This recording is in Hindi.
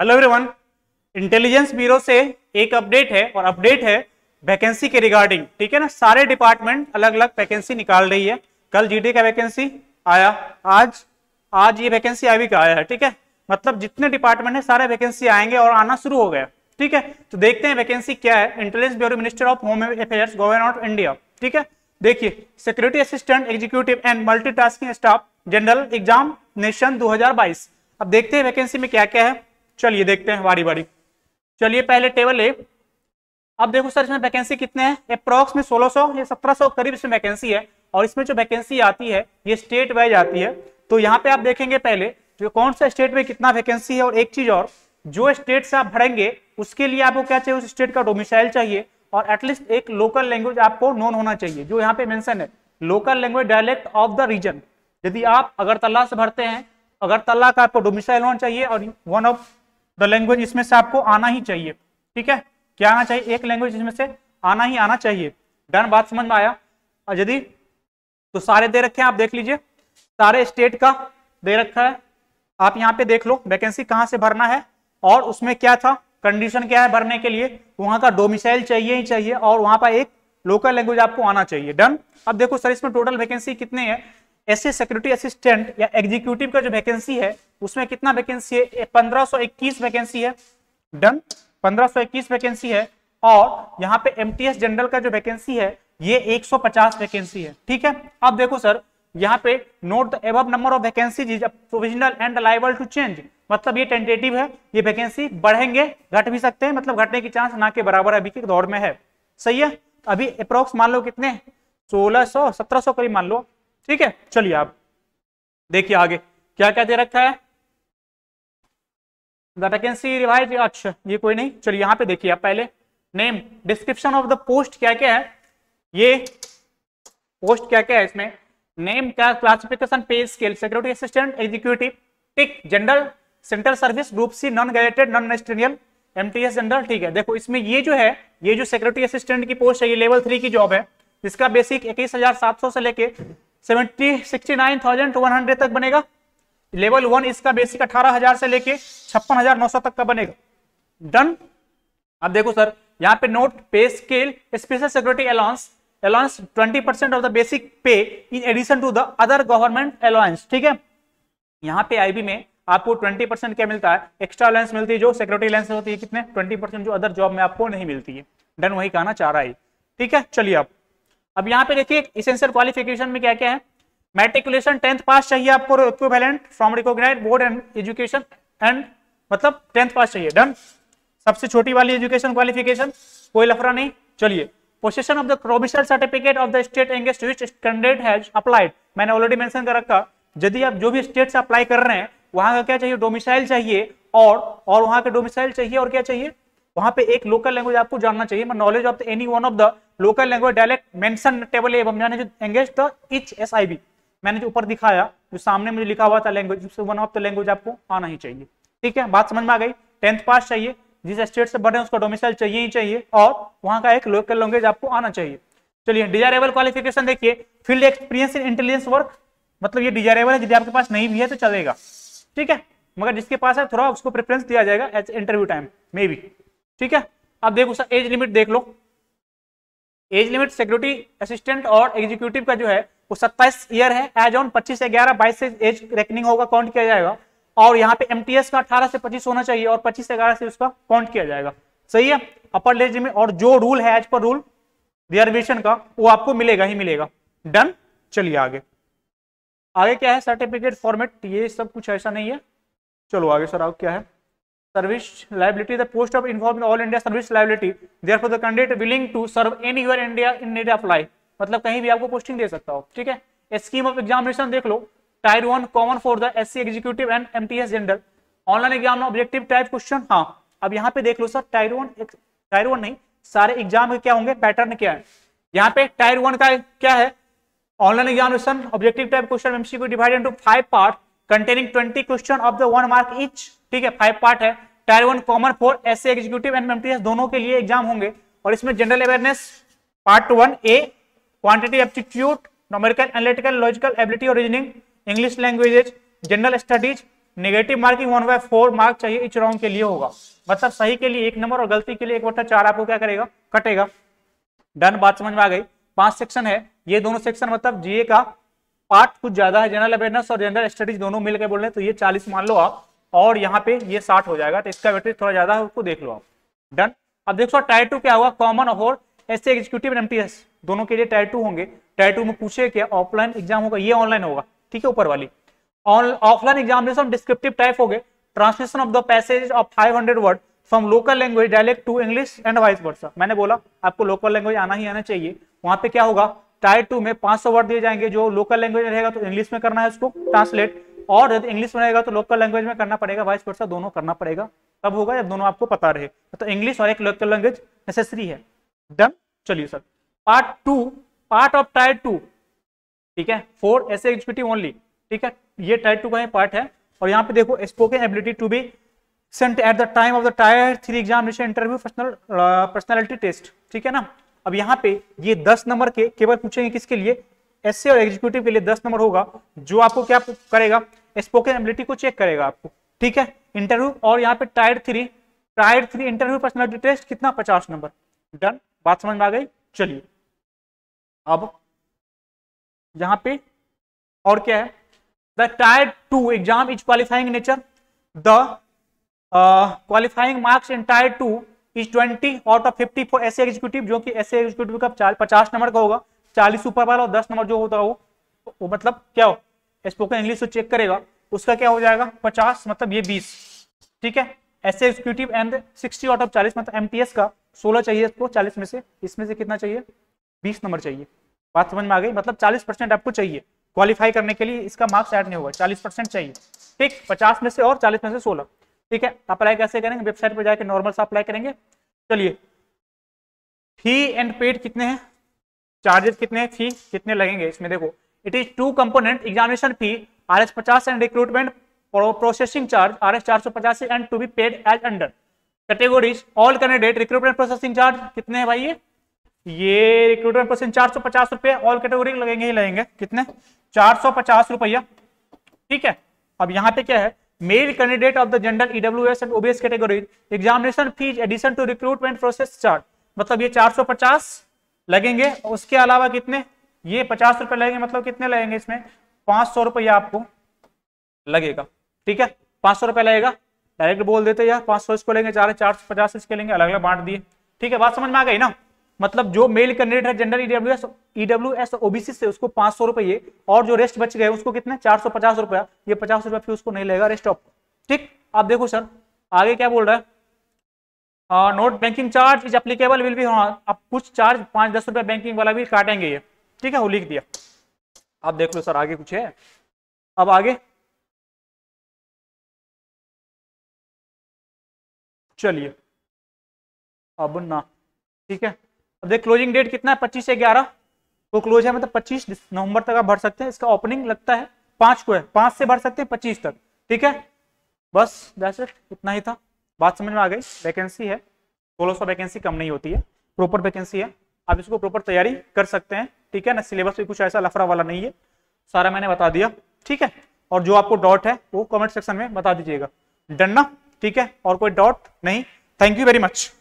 हेलो एवरीवन इंटेलिजेंस ब्यूरो से एक अपडेट है और अपडेट है वैकेंसी के रिगार्डिंग ठीक है ना सारे डिपार्टमेंट अलग अलग वैकेंसी निकाल रही है कल जीडी का वैकेंसी आया आज आज ये वैकेंसी अभी का आया है ठीक है मतलब जितने डिपार्टमेंट है सारे वैकेंसी आएंगे और आना शुरू हो गया ठीक है तो देखते हैं वैकेंसी क्या है intelligence bureau minister of home affairs government of India ठीक है देखिए security assistant executive and multitasking staff general exam nation 2022 अब देखते हैं वैकेंसी में क्या क्या है चलिए देखते हैं बारी बारी चलिए पहले टेबल ए अब देखो सर इसमें वैकेंसी कितने हैं अप्रॉक्स में 1600 या 1700 करीब इसमें वैकेंसी है और इसमें जो वैकेंसी आती है ये स्टेट वाइज आती है तो यहाँ पे आप देखेंगे पहले जो कौन सा स्टेट में कितना वैकेंसी है और एक चीज और जो स्टेट से आप भरेंगे उसके लिए आपको क्या चाहिए उस स्टेट का डोमिसाइल चाहिए और एटलीस्ट एक लोकल लैंग्वेज आपको नोन होना चाहिए जो यहाँ पे मैंशन है local language dialect of the region यदि आप अगरतला से भरते हैं अगरतला का आपको डोमिसाइल होना चाहिए और वन ऑफ द लैंग्वेज इसमें से आपको आना ही चाहिए ठीक है क्या आना चाहिए एक लैंग्वेज इसमें से आना ही आना चाहिए डन बात समझ में आया यदि तो सारे दे रखे हैं आप देख लीजिए सारे स्टेट का दे रखा है आप यहाँ पे देख लो वैकेंसी कहाँ से भरना है और उसमें क्या था कंडीशन क्या है भरने के लिए वहां का डोमिसाइल चाहिए ही चाहिए और वहां पर एक लोकल लैंग्वेज आपको आना चाहिए डन अब देखो सर इसमें टोटल वैकेंसी कितने हैं ऐसे सिक्योरिटी असिस्टेंट या एग्जीक्यूटिव का जो वैकेंसी है उसमें कितना वैकेंसी है पंद्रह वैकेंसी है डन 1521 वैकेंसी है और यहाँ पे एमटीएस जनरल का जो वैकेंसी है ये 150 वैकेंसी है ठीक है अब देखो सर यहाँ पे नोट द एब number of vacancies provisional and liable to change मतलब ये टेंटेटिव है ये वैकेंसी बढ़ेंगे घट भी सकते हैं मतलब घटने की चांस ना के बराबर अभी के दौर में है सही है अभी अप्रोक्स मान लो कितने सोलह सौ सत्रह सौ करीब मान लो ठीक है चलिए आप देखिए आगे क्या क्या दे रखा है वैकेंसी रिवाइज अच्छा ये कोई नहीं चलिए यहां पे देखिए आप पहले name description of the post क्या क्या है ये पोस्ट क्या क्या है इसमें नेम क्या classification pay scale security assistant executive tick general central service group C non graduated non ministerial MTS general ठीक है देखो इसमें ये जो है ये जो सिक्योरिटी असिस्टेंट की पोस्ट है ये लेवल थ्री की जॉब है इसका बेसिक इक्कीस हजार सात सौ से लेके seventy sixty nine thousand one hundred तक बनेगा लेवल वन इसका बेसिक अठारह हजार से लेके छप्पन हजार नौ सौ तक का बनेगा डन अब देखो सर यहाँ पे note pay scale special security allowance allowance twenty percent of the basic pay in addition to the other government allowance ठीक है यहाँ पे आईबी में आपको ट्वेंटी परसेंट क्या मिलता है एक्स्ट्रा अलाउंस मिलती है जो सिक्योरिटी अलाउंस होती है कितने ट्वेंटी जो अदर जॉब में आपको नहीं मिलती है डन वही कहना चाह रहा है ठीक है चलिए आप अब यहाँ पे देखिए इसेंशियल क्वालिफिकेशन में क्या क्या है मेट्रिकुलेशन टेंथ पास चाहिए आपको equivalent from recognise board and education and मतलब टेंथ पास चाहिए डन सबसे छोटी वाली एजुकेशन क्वालिफिकेशन कोई लफड़ा नहीं चलिए possession of the provisional certificate of the state against which candidate has applied मैंने ऑलरेडी मेंशन कर रखा यदि आप जो भी स्टेट से अप्लाई कर रहे हैं वहां का क्या चाहिए डोमिसाइल चाहिए और और वहां के डोमिसाइल चाहिए और क्या चाहिए वहां पे एक लोकल लैंग्वेज आपको जानना चाहिए knowledge of any one of the local language dialect mention table एवं मैंने जो engage the each S I B मैंने जो ऊपर दिखाया जो सामने मुझे लिखा हुआ था language one of the language आपको आना ही चाहिए ठीक है बात समझ में आ गई टेंथ पास चाहिए जिस स्टेट से बढ़े उसका डोमिसाइल चाहिए ही चाहिए और वहां का एक लोकल लैंग्वेज आपको आना चाहिए चलिए डिजायरेबल क्वालिफिकेशन देखिए field experience in intelligence work मतलब ये डिजायरेबल है यदि आपके पास नहीं भी है तो चलेगा ठीक है मगर जिसके पास है थोड़ा उसको प्रेफरेंस दिया जाएगा as interview time may be ठीक है अब देखो सर एज लिमिट देख लो एज लिमिट सिक्योरिटी असिस्टेंट और एग्जीक्यूटिव का जो है वो 27 ईयर है एज ऑन 25 से 11 22 से एज रेकनिंग होगा काउंट किया जाएगा और यहाँ पे एस का 18 से 25 होना चाहिए और 25 से 11 से उसका काउंट किया जाएगा सही है अपर एज लिमिट और जो रूल है एज पर रूल रिजर्वेशन का वो आपको मिलेगा ही मिलेगा डन चलिए आगे आगे क्या है सर्टिफिकेट फॉर्मेट ये सब कुछ ऐसा नहीं है चलो आगे सर आप क्या है service liability the post of involved in all india service liability therefore the candidate willing to serve anywhere in india in need apply मतलब कहीं भी आपको पोस्टिंग दे सकता हो ठीक है स्कीम ऑफ एग्जामिनेशन देख लो tier one common for the SC executive and MTS general online exam objective type question हाँ अब यहाँ पे देख लो sir tier one tier one नहीं सारे एग्जाम क्या होंगे पैटर्न क्या है यहाँ पे टायर वन का क्या है online examination objective type question MCQ divided into five part containing twenty question of the one mark each ठीक है फाइव पार्ट है tier one common for S executive and MTS दोनों के लिए एग्जाम होंगे और इसमें general awareness part one A quantity aptitude numerical analytical logical ability और reasoning English languages general studies negative marking one by four mark चाहिए इच राउंड के लिए होगा मतलब सही के लिए एक नंबर और गलती के लिए एक बटा चार आपको क्या करेगा कटेगा डन बात समझ में आ गई पांच सेक्शन है ये दोनों सेक्शन मतलब जीए का पार्ट कुछ ज्यादा है जनरल अवेयरनेस और जनरल स्टडीज दोनों मिलकर बोल रहे हैं तो ये चालीस मान लो आप और यहाँ पे ये साठ हो जाएगा तो इसका वेटेज थोड़ा ज्यादा है उसको देख लो आप डन अब देखो टायर टू क्या होगा कॉमन और S C executive M T S दोनों के लिए टायर टू होंगे टायर टू में पूछे क्या ऑफलाइन एग्जाम होगा ये ऑनलाइन होगा ठीक है ऊपर वाली ऑफलाइन एग्जामिनेशन डिस्क्रिप्टिव टाइप हो गए translation of the passage of 500 word from local language dialect to English and vice versa मैंने बोला आपको लोकल लैंग्वेज आना ही आना चाहिए वहां पे क्या होगा टायर टू में 500 वर्ड दिए जाएंगे जो लोकल लैंग्वेज रहेगा तो इंग्लिश में करना है उसको ट्रांसलेट और यदि इंग्लिश में रहेगा तो लोकल लैंग्वेज में करना पड़ेगा वाइस वर्षा दोनों करना पड़ेगा तब होगा जब दोनों आपको पता रहे तो इंग्लिश और एक लोकल लैंग्वेज नेसेसरी है डन चलिए sir part two part of tier two ठीक है फोर ऐसे एग्जीक्यूटिव ओनली ठीक है ये टायर टू का ही पार्ट है और यहाँ पे देखो spoken ability to be sent at the time of the tier three examination interview personal personality test ठीक है ना अब यहाँ पे ये दस नंबर के केवल पूछेंगे किसके लिए एस और एग्जीक्यूटिव के लिए दस नंबर होगा जो आपको क्या करेगा स्पोकन एबिलिटी को चेक करेगा आपको ठीक है इंटरव्यू और यहाँ पे tier three tier three interview personality test कितना पचास नंबर डन बात समझ में आ गई चलिए अब यहाँ पे और क्या है the tier two exam is qualifying nature the qualifying marks in tier two is twenty out of fifty for S executive जो कि एस एग्जीक्यूटिव का पचास नंबर का होगा चालीस ऊपर वाला और दस नंबर जो होता है वो वो मतलब क्या हो स्पोकन इंग्लिश चेक करेगा उसका क्या हो जाएगा पचास मतलब ये बीस ठीक है ऐसे executive and sixty out of चालीस मतलब एम का सोलह चाहिए इसको चालीस में से इसमें से कितना चाहिए बीस नंबर चाहिए बात समझ में आ गई मतलब चालीस परसेंट आपको चाहिए क्वालिफाई करने के लिए इसका मार्क्स ऐड नहीं होगा चालीस परसेंट चाहिए ठीक पचास में से और चालीस में से सोलह ठीक है अप्लाई कैसे करेंगे वेबसाइट पर जाकर नॉर्मल से अप्लाई करेंगे चलिए फी एंड पेड कितने हैं चार्जेस कितने फी कितने लगेंगे इसमें देखो it is two component examination fee R S पचास and recruitment processing charge R S चार सौ पचास and to be paid as under categories all candidate recruitment processing charge कितने भाई ये ये रिक्रूटमेंट प्रोसेसिंग चार सौ पचास रुपये ऑल कैटेगोरी लगेंगे ही लगेंगे कितने चार सौ पचास रुपया ठीक है अब यहाँ पे क्या है male candidate of the general EW S and OBS categories examination fees addition to recruitment process charge मतलब ये चार सौ पचास लगेंगे उसके अलावा कितने ये पचास रुपए लगेंगे मतलब कितने लगेंगे इसमें पांच सौ रुपया आपको लगेगा ठीक है पांच सौ रुपया लगेगा डायरेक्ट बोल देते यार पांच सौ इसको लेंगे चार चार सौ पचास इसके लेंगे अलग अलग बांट दिए ठीक है बात समझ में आ गई ना मतलब जो मेल कैंडिडेट है general EW S EW S OBC से उसको पांच सौ रुपये और जो रेस्ट बच गए उसको कितने चार सौ पचास रुपया ये पचास रुपया फिर उसको नहीं लगेगा रेस्ट ऑफ ठीक आप देखो सर आगे क्या बोल रहा है note banking charge is applicable will भी हाँ अब हाँ, कुछ चार्ज पाँच दस रुपये बैंकिंग वाला भी काटेंगे ये ठीक है वो लिख दिया आप देख लो सर आगे कुछ है अब आगे चलिए अब ना ठीक है अब देख क्लोजिंग डेट कितना है पच्चीस से ग्यारह वो तो क्लोज है मतलब पच्चीस नवंबर तक आप भर सकते हैं इसका ओपनिंग लगता है पाँच को है पाँच से भर सकते हैं पच्चीस तक ठीक है बस वैसे इतना ही था बात समझ में आ गई वैकेंसी है सोलह सौ वैकेंसी कम नहीं होती है प्रॉपर वैकेंसी है आप इसको प्रॉपर तैयारी कर सकते हैं ठीक है ना सिलेबस भी कुछ ऐसा लफड़ा वाला नहीं है सारा मैंने बता दिया ठीक है और जो आपको डॉट है वो कमेंट सेक्शन में बता दीजिएगा डन ना ठीक है और कोई डाउट नहीं थैंक यू वेरी मच